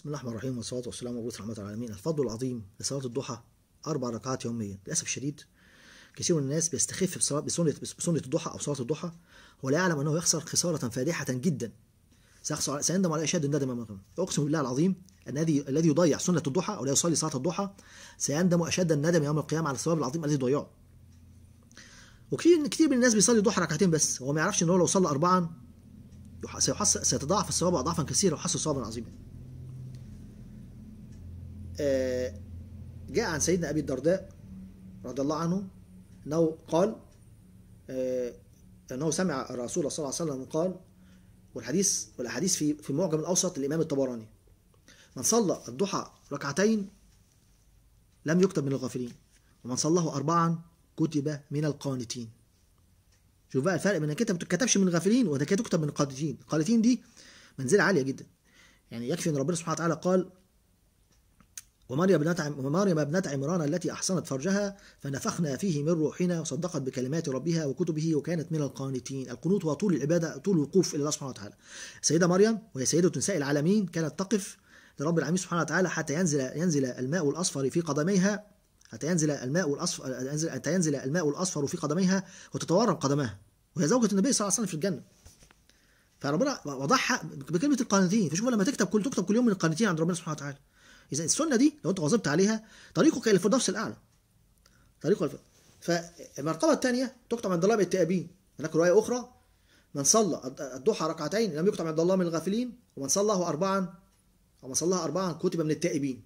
بسم الله الرحمن الرحيم والصلاة والسلام على رحمة العالمين الفضل العظيم لصلاة الضحى أربع ركعات يوميا للأسف الشديد كثير من الناس بيستخف بسنة بسنة الضحى أو صلاة الضحى ولا يعلم أنه يخسر خسارة فادحة جدا سيخسر سيندم على أشد الندم أقسم بالله العظيم الذي الذي يضيع سنة الضحى أو لا يصلي صلاة الضحى سيندم أشد الندم يوم القيامة على الثواب العظيم الذي ضيعه وكثير كثير من الناس بيصلي الضحى ركعتين بس هو ما يعرفش ان هو لو صلى اربعا سيتضاعف الثواب اضعافا كثيره وحصل ثوابا عظيما آه، جاء عن سيدنا أبي الدرداء رضي الله عنه أنه قال آه، أنه سمع الرسول صلى الله عليه وسلم قال والحديث والأحاديث في في معجم الأوسط للإمام الطبراني من صلى الضحى ركعتين لم يكتب من الغافلين ومن صلاه أربعا كتب من القانتين شوف بقى الفرق بين انك انت ما تكتبش من الغافلين كده تكتب من القانتين القانتين دي منزله عاليه جدا يعني يكفي ان ربنا سبحانه وتعالى قال ومريم ابنة ومريم ابنة عمران التي أحصنت فرجها فنفخنا فيه من روحنا وصدقت بكلمات ربها وكتبه وكانت من القانتين، القنوت هو طول العبادة طول الوقوف إلى الله سبحانه وتعالى. السيدة مريم وهي سيدة نساء العالمين كانت تقف لرب العالمين سبحانه وتعالى حتى ينزل ينزل الماء الأصفر في قدميها حتى ينزل الماء الأصفر حتى ينزل الماء الأصفر في قدميها وتتورم قدماها وهي زوجة النبي صلى الله عليه وسلم في الجنة. فربنا وضحها بكلمة القانتين، فشوف لما تكتب كل تكتب كل يوم من القانتين عند ربنا سبحانه وتعالى. اذا السنه دي لو انت واظبت عليها طريقك الى الفردوس الاعلى طريقك الف... فالمرتبه الثانيه تقطع عند الله بالتائبين هناك روايه اخرى من صلى الضحى ركعتين لم يقطع عند الله من الغافلين ومن صلاه اربعا او من صلاها اربعا كتب من التائبين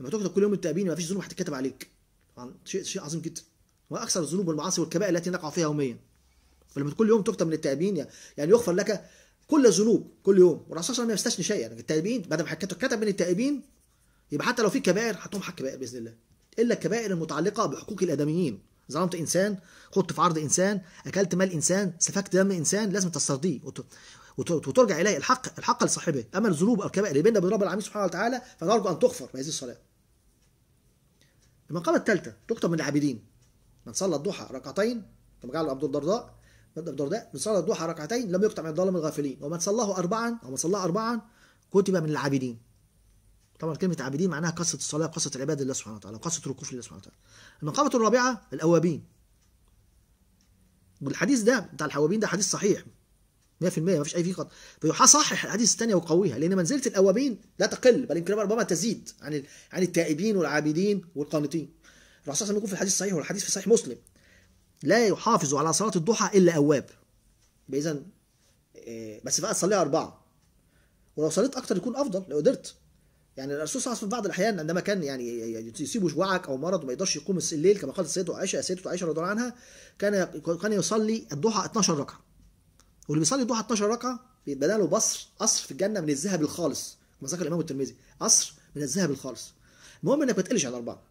لما تكتب كل يوم التائبين ما فيش ذنوب هتتكتب عليك شيء شيء عظيم جدا واكثر الذنوب والمعاصي والكبائر التي نقع فيها يوميا فلما كل يوم تكتب من التائبين يعني يغفر لك كل ذنوب كل يوم والرسول صلى الله عليه وسلم ما يستثني شيئا يعني التائبين بعد ما كتب من التائبين يبقى حتى لو في كبائر هتمحى الكبائر باذن الله الا الكبائر المتعلقه بحقوق الادميين ظلمت انسان خدت في عرض انسان اكلت مال انسان سفكت دم انسان لازم تسترضيه وترجع اليه الحق الحق لصاحبه اما الذنوب او الكبائر اللي بيننا وبين رب العالمين سبحانه وتعالى فنرجو ان تغفر بهذه الصلاه المقامه الثالثه تكتب من العابدين من صلى الضحى ركعتين كما قال عبد الدرداء بدور ده من صلى الضحى ركعتين لم يقطع من الظلام الغافلين ومن صلاه أربعا أو من صلاه أربعا كتب من العابدين طبعا كلمة عابدين معناها قصة الصلاة قصة العبادة لله سبحانه وتعالى قصة الركوع لله سبحانه وتعالى المقامة الرابعة الأوابين والحديث ده بتاع الحوابين ده حديث صحيح 100% ما فيش اي فيه خطا فيصحح الحديث الاحاديث الثانيه ويقويها لان منزله الاوابين لا تقل بل يمكن ربما تزيد عن عن التائبين والعابدين والقانتين الرسول صلى الله عليه وسلم يقول في الحديث الصحيح والحديث في صحيح مسلم لا يحافظ على صلاة الضحى إلا أواب إذا آه، بس بقى تصليها أربعة ولو صليت أكتر يكون أفضل لو قدرت يعني الرسول صلى الله عليه وسلم في بعض الأحيان عندما كان يعني يصيبه شجوعك أو مرض وما يقدرش يقوم الليل كما قالت السيده عائشة سيده عائشة رضي الله عنها كان كان يصلي الضحى 12 ركعة واللي بيصلي الضحى 12 ركعة بيبقى له بصر قصر في الجنة من الذهب الخالص كما ذكر الإمام الترمذي قصر من الذهب الخالص المهم إنك ما تقلش على أربعة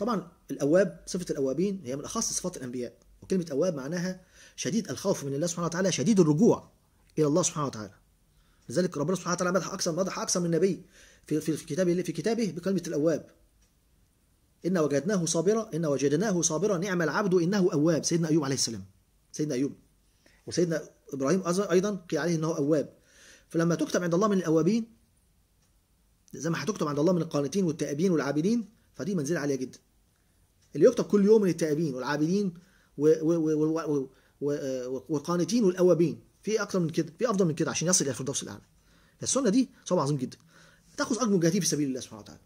طبعا الاواب صفه الاوابين هي من اخص صفات الانبياء وكلمه اواب معناها شديد الخوف من الله سبحانه وتعالى شديد الرجوع الى الله سبحانه وتعالى لذلك ربنا سبحانه وتعالى مدح اكثر مدح اكثر من النبي في في كتابه في كتابه بكلمه الاواب ان وجدناه صابرا ان وجدناه صابرا نعم العبد انه اواب سيدنا ايوب عليه السلام سيدنا ايوب وسيدنا ابراهيم ايضا قيل عليه انه اواب فلما تكتب عند الله من الاوابين زي ما هتكتب عند الله من القانتين والتائبين والعابدين فدي منزله عاليه جدا اللي يكتب كل يوم من التائبين والعابدين والقانتين والاوابين في اكتر من كده في افضل من كده عشان يصل الى الفردوس الاعلى السنه دي صعب عظيم جدا تاخذ اجر مجاهدين في سبيل الله سبحانه وتعالى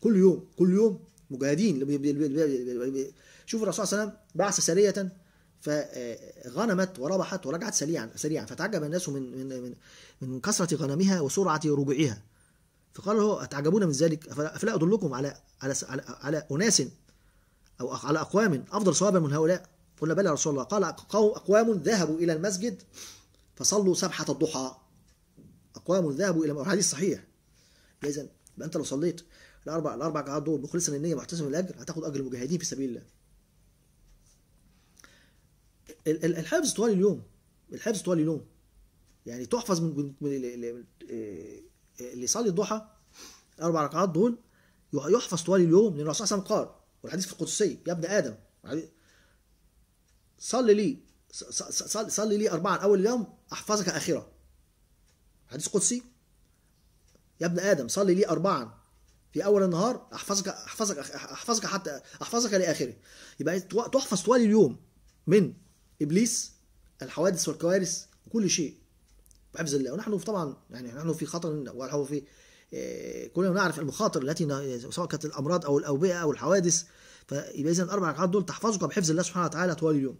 كل يوم كل يوم مجاهدين شوف الرسول صلى الله عليه وسلم بعث سريه فغنمت آه، وربحت ورجعت سريعا سريعا فتعجب الناس من من من, من كثره غنمها وسرعه رجوعها فقال له اتعجبون من ذلك افلا ادلكم على على على, على اناس أو على أقوام أفضل صوابا من هؤلاء قلنا بلى رسول الله قال أقوام ذهبوا إلى المسجد فصلوا سبحة الضحى أقوام ذهبوا إلى الحديث صحيح إذا أنت لو صليت الأربع الأربع ركعات دول مخلصا النية محتسبا الأجر هتاخد أجر المجاهدين في سبيل الله الحفظ طوال اليوم الحفظ طوال اليوم يعني تحفظ من اللي يصلي الضحى الاربع ركعات دول يحفظ طوال اليوم لان الرسول صلى الله عليه وسلم قال والحديث القدسي يا ابن آدم يعني صلي لي صلي لي أربعا أول يوم أحفظك آخرة حديث قدسي يا ابن آدم صلي لي أربعا في أول النهار أحفظك أحفظك أحفظك حتى أحفظك لآخره يبقى إيه، تحفظ طوال اليوم من إبليس الحوادث والكوارث وكل شيء بحفظ الله ونحن طبعا يعني نحن في خطر وهو في آه، كلنا نعرف المخاطر التي سواء كانت الامراض او الاوبئه او الحوادث فيبقى اذا الاربع ركعات دول تحفظك بحفظ الله سبحانه وتعالى طوال اليوم.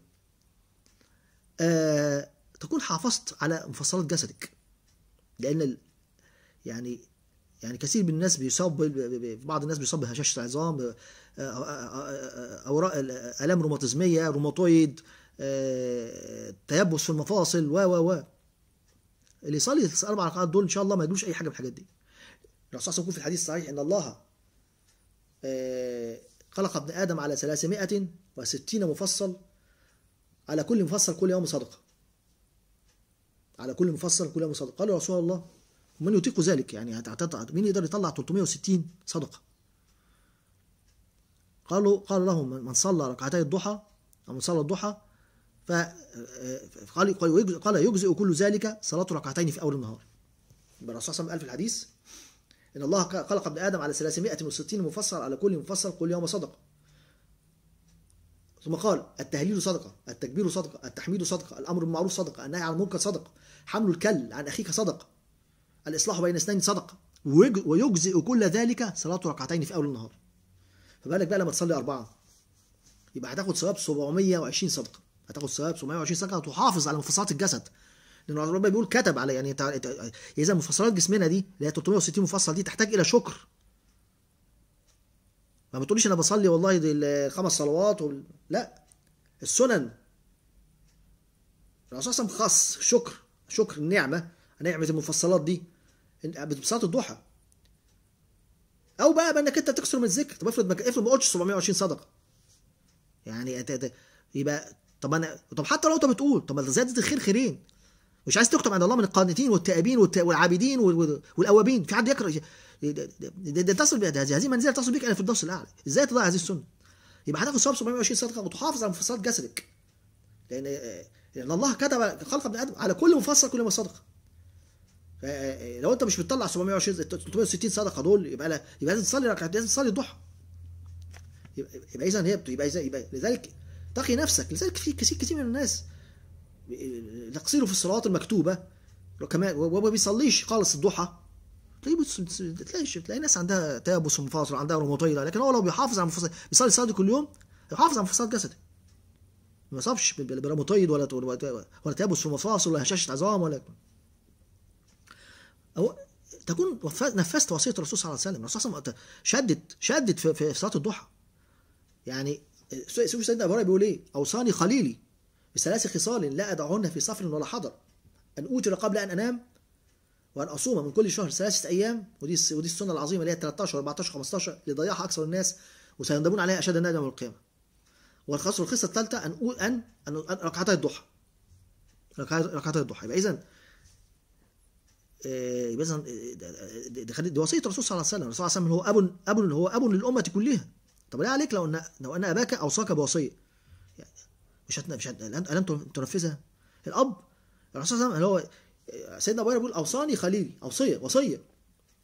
آه، تكون حافظت على مفصلات جسدك لان يعني يعني كثير من الناس بيصاب بعض الناس بيصاب بهشاشه العظام آه، اوراق الام روماتيزميه روماتويد تيبس في المفاصل و و و اللي يصلي الاربع ركعات دول ان شاء الله ما يجوش اي حاجه من الحاجات دي الرسول صلى الله عليه وسلم في الحديث الصحيح ان الله آه، خلق ابن ادم على 360 مفصل على كل مفصل كل يوم صدقه على كل مفصل كل يوم صدقه قالوا يا رسول الله من يطيق ذلك يعني هتعتقد مين يقدر يطلع 360 صدقه قالوا قال لهم من صلى ركعتي الضحى او من صلى الضحى فقال آه، آه، قال يجزئ كل ذلك صلاه ركعتين في اول النهار يبقى الرسول صلى الله عليه وسلم قال في الحديث إن الله خلق ابن آدم على 360 مفصل على كل مفصل كل يوم صدقة ثم قال التهليل صدقة التكبير صدقة التحميد صدقة الأمر بالمعروف صدقة النهي عن المنكر صدقة حمل الكل عن أخيك صدقة الإصلاح بين اثنين صدقة ويجزئ كل ذلك صلاة ركعتين في أول النهار فبالك بقى لما تصلي أربعة يبقى هتاخد ثواب 720 صدقة هتاخد ثواب 720 صدقة وتحافظ على مفصلات الجسد لأن العظمي ربنا بيقول كتب علي يعني إذا مفصلات جسمنا دي اللي هي 360 مفصل دي تحتاج إلى شكر ما بتقوليش أنا بصلي والله دي الخمس صلوات وال... لا السنن الرسول صلى خص شكر شكر النعمة نعمة المفصلات دي بصلاة الضحى أو بقى بأنك أنت تكسر من الذكر طب افرض ما افرض ما قلتش 720 صدقة يعني يبقى طب انا طب حتى لو انت بتقول طب ما زادت الخير خيرين مش عايز تكتب عند الله من القانتين والتائبين والعابدين والاوابين في حد يكره ده تصل هذه منزله تصل بك انا في الدرس الاعلى ازاي تضيع هذه السنه يبقى هتاخد صواب 720 صدقه وتحافظ على مفصلات جسدك لان لان الله كتب خلق ابن ادم على كل مفصل كل ما صدقه آه، آه، آه، لو انت مش بتطلع 720 360 صدقه دول يبقى لا يبقى لازم تصلي ركعتين لازم تصلي الضحى يبقى اذا هي يبقى, يبقى, يبقى لذلك تقي نفسك لذلك في كثير كثير من الناس تقصيره في الصلوات المكتوبه كمان وما بيصليش خالص الضحى طيب، تلاقيه تلاقي تلاقي ناس عندها تيبس ومفاصل عندها روماتويد لكن هو لو بيحافظ على مفاصل بيصلي صلاه كل يوم يحافظ على مفاصلات جسده ما يصابش بروماتويد ولا ولا تيبس في مفاصل ولا هشاشه عظام ولا أو تكون نفذت وصيه الرسول صلى الله عليه وسلم، الرسول صلى الله عليه وسلم شدت شدت في, في صلاه الضحى. يعني شوف سيدنا ابو هريره بيقول ايه؟ اوصاني خليلي بثلاث خصال لا أدعهن في صفر ولا حضر أن أوتر قبل أن أنام وأن أصوم من كل شهر ثلاثة أيام ودي ودي السنة العظيمة اللي هي 13 14 15 لضياعها أكثر الناس وسيندمون عليها أشد الندم يوم القيامة والخصر الخصة الثالثة أن أن أن ركعتي الضحى ركعتي الضحى يبقى إذا آه، يبقى إذا آه، دي وصية الرسول صلى الله عليه وسلم الرسول صلى الله عليه وسلم هو أب أب هو أب للأمة كلها طب ليه عليك لو أن لو أن أباك أوصاك بوصية مش هتن... مش هتن... الم تنفذها الاب الرسول صلى الله عليه وسلم اللي هو سيدنا ابو بيقول اوصاني خليلي اوصيه وصيه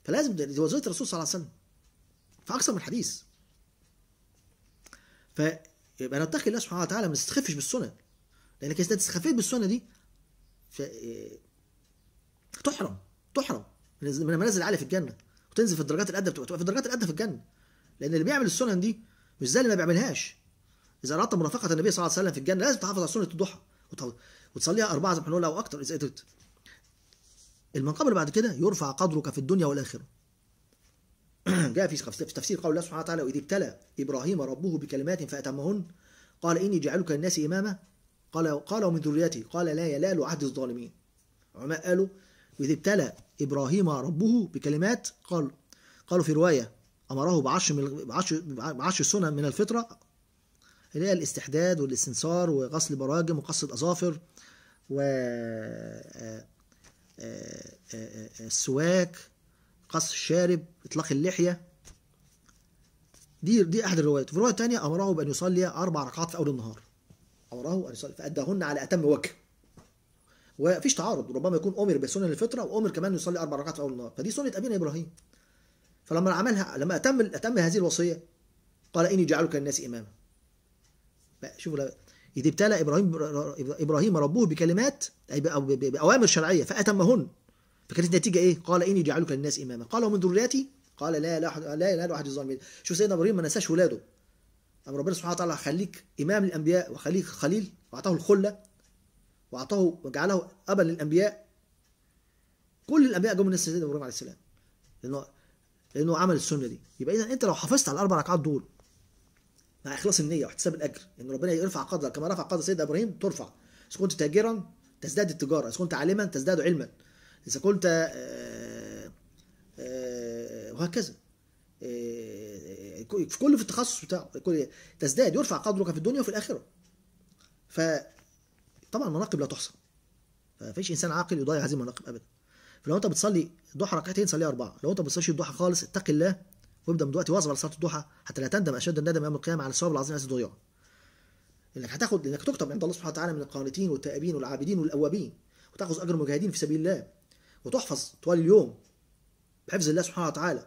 فلازم دي وصيه الرسول صلى الله عليه وسلم في اكثر من حديث فيبقى نتقي الله سبحانه وتعالى ما تستخفش بالسنن لانك اذا استخفيت بالسنه دي ف... تحرم تحرم من المنازل العاليه في الجنه وتنزل في الدرجات الادنى بتبقى في الدرجات الادنى في الجنه لان اللي بيعمل السنن دي مش زي اللي ما بيعملهاش اذا اردت مرافقه النبي صلى الله عليه وسلم في الجنه لازم تحافظ على سنه الضحى وتصليها اربعه زي ما او اكثر اذا قدرت المقام اللي بعد كده يرفع قدرك في الدنيا والاخره جاء في تفسير قول الله سبحانه وتعالى واذ ابتلى ابراهيم ربه بكلمات فاتمهن قال اني جعلك للناس اماما قال قال ومن ذريتي قال لا ينال عهد الظالمين العلماء قالوا واذ ابتلى ابراهيم ربه بكلمات قال قالوا في روايه امره بعشر من بعشر بعشر سنن من الفطره اللي هي الاستحداد والاستنثار وغسل براجم وقص الأظافر و آه، آه، آه، السواك قص الشارب إطلاق اللحية دي دي أحد الروايات في رواية ثانيه أمره بأن يصلي أربع ركعات في أول النهار أمره أن يصلي فأداهن على أتم وجه ومفيش تعارض ربما يكون امر بسنن الفطره وامر كمان يصلي اربع ركعات في اول النهار فدي سنه ابينا ابراهيم فلما عملها لما اتم اتم هذه الوصيه قال اني جعلك للناس اماما شوفوا إذ ابتلى إبراهيم إبراهيم ربه بكلمات أي أو بأوامر شرعية فأتمهن فكانت النتيجة إيه؟ قال إني جعلك للناس إماما قال ومن ذريتي قال لا لا لا لا أحد الظالمين شوف سيدنا إبراهيم ما نساش ولاده أم ربنا سبحانه وتعالى خليك إمام للأنبياء وخليك خليل وأعطاه الخلة وأعطاه وجعله أبا للأنبياء كل الأنبياء جم من سيدنا إبراهيم عليه السلام لأنه لأنه عمل السنة دي يبقى إذا أنت لو حافظت على الأربع ركعات دول مع يعني اخلاص النيه واحتساب الاجر ان يعني ربنا يرفع قدرك كما رفع قدر سيدنا ابراهيم ترفع اذا كنت تاجرا تزداد التجاره اذا كنت عالما تزداد علما اذا كنت آآ آه، آآ آه، وهكذا آآ آه، في كل في التخصص بتاعه كل تزداد يرفع قدرك في الدنيا وفي الاخره ف طبعا المناقب لا تحصى فيش انسان عاقل يضيع هذه المناقب ابدا فلو انت بتصلي الضحى ركعتين صليها اربعه لو انت ما بتصليش الضحى خالص اتق الله وابدا من دلوقتي واصبر على صلاه الضحى حتى لا تندم اشد الندم يوم القيامه على الثواب العظيم الذي تضيعه انك هتاخد انك تكتب عند الله سبحانه وتعالى من القانتين والتائبين والعابدين والاوابين وتاخذ اجر المجاهدين في سبيل الله وتحفظ طوال اليوم بحفظ الله سبحانه وتعالى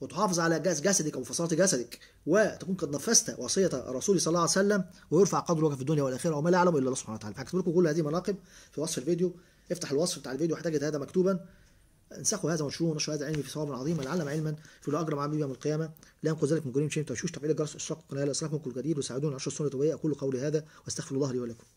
وتحافظ على جسدك فصاله جسدك وتكون قد نفذت وصيه الرسول صلى الله عليه وسلم ويرفع قدرك في الدنيا والاخره وما لا يعلم الا الله سبحانه وتعالى فهكتب لكم كل هذه المناقب في وصف الفيديو افتح الوصف بتاع الفيديو هتجد هذا مكتوبا انسخوا هذا وانشروه ونشروا هذا العلم في صواب عظيم ولعلم علما في الاجر مع يوم القيامه لا ينقذ ذلك من كريم شيء تشوش تفعيل الجرس اشراق القناه لاصلاحكم كل جديد وساعدونا على نشر السنه الطبيه اقول قولي هذا واستغفر الله لي ولكم